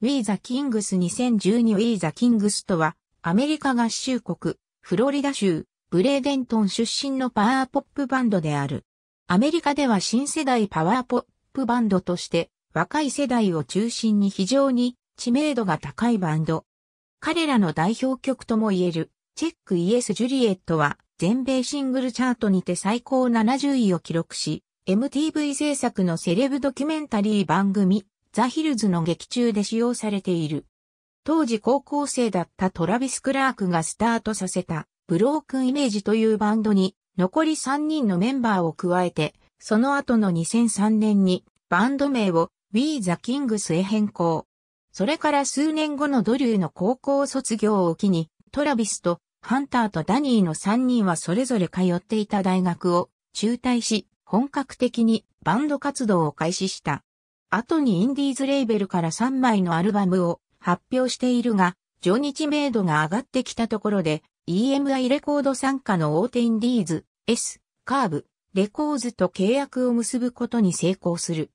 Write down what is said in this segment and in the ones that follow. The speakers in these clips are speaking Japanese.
ウィーザ・キングス2012ウィーザ・キングスとは、アメリカ合衆国、フロリダ州、ブレーデントン出身のパワーポップバンドである。アメリカでは新世代パワーポップバンドとして、若い世代を中心に非常に知名度が高いバンド。彼らの代表曲とも言える、チェックイエス・ジュリエットは、全米シングルチャートにて最高70位を記録し、MTV 制作のセレブドキュメンタリー番組、ザ・ヒルズの劇中で使用されている。当時高校生だったトラビス・クラークがスタートさせたブロークンイメージというバンドに残り3人のメンバーを加えて、その後の2003年にバンド名を We the Kings へ変更。それから数年後のドリューの高校卒業を機に、トラビスとハンターとダニーの3人はそれぞれ通っていた大学を中退し、本格的にバンド活動を開始した。後にインディーズレーベルから3枚のアルバムを発表しているが、上日名度が上がってきたところで、EMI レコード参加の大手インディーズ、S、カーブ、レコーズと契約を結ぶことに成功する。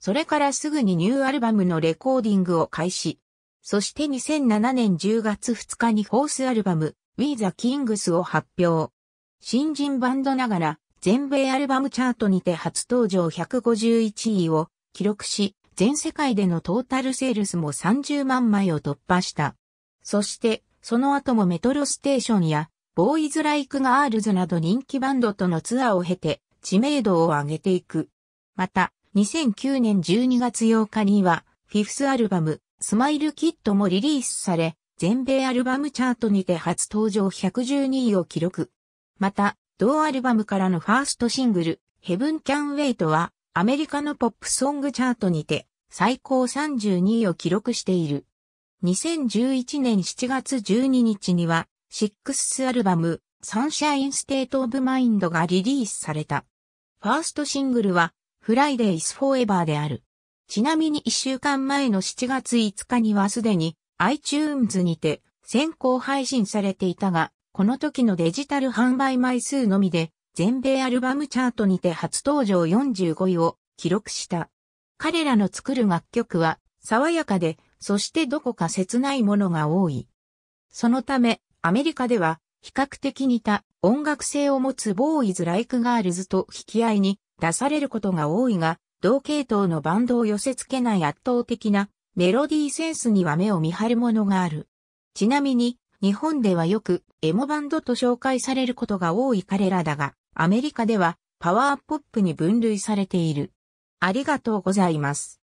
それからすぐにニューアルバムのレコーディングを開始。そして2007年10月2日にフォースアルバム、We the Kings を発表。新人バンドながら、全米アルバムチャートにて初登場151位を記録し、全世界でのトータルセールスも30万枚を突破した。そして、その後もメトロステーションや、ボーイズ・ライク・ガールズなど人気バンドとのツアーを経て、知名度を上げていく。また、2009年12月8日には、フィフスアルバム、スマイル・キットもリリースされ、全米アルバムチャートにて初登場112位を記録。また、同アルバムからのファーストシングル、ヘブン・キャン・ウェイトは、アメリカのポップソングチャートにて最高32位を記録している。2011年7月12日には、シックスアルバム、サンシャインステートオブマインドがリリースされた。ファーストシングルは、フライデイスフォーエバーである。ちなみに1週間前の7月5日にはすでに iTunes にて先行配信されていたが、この時のデジタル販売枚数のみで全米アルバムチャートにて初登場45位を記録した。彼らの作る楽曲は爽やかで、そしてどこか切ないものが多い。そのため、アメリカでは比較的似た音楽性を持つボーイズ・ライク・ガールズと引き合いに出されることが多いが、同系統のバンドを寄せ付けない圧倒的なメロディーセンスには目を見張るものがある。ちなみに、日本ではよくエモバンドと紹介されることが多い彼らだが、アメリカではパワーポップに分類されている。ありがとうございます。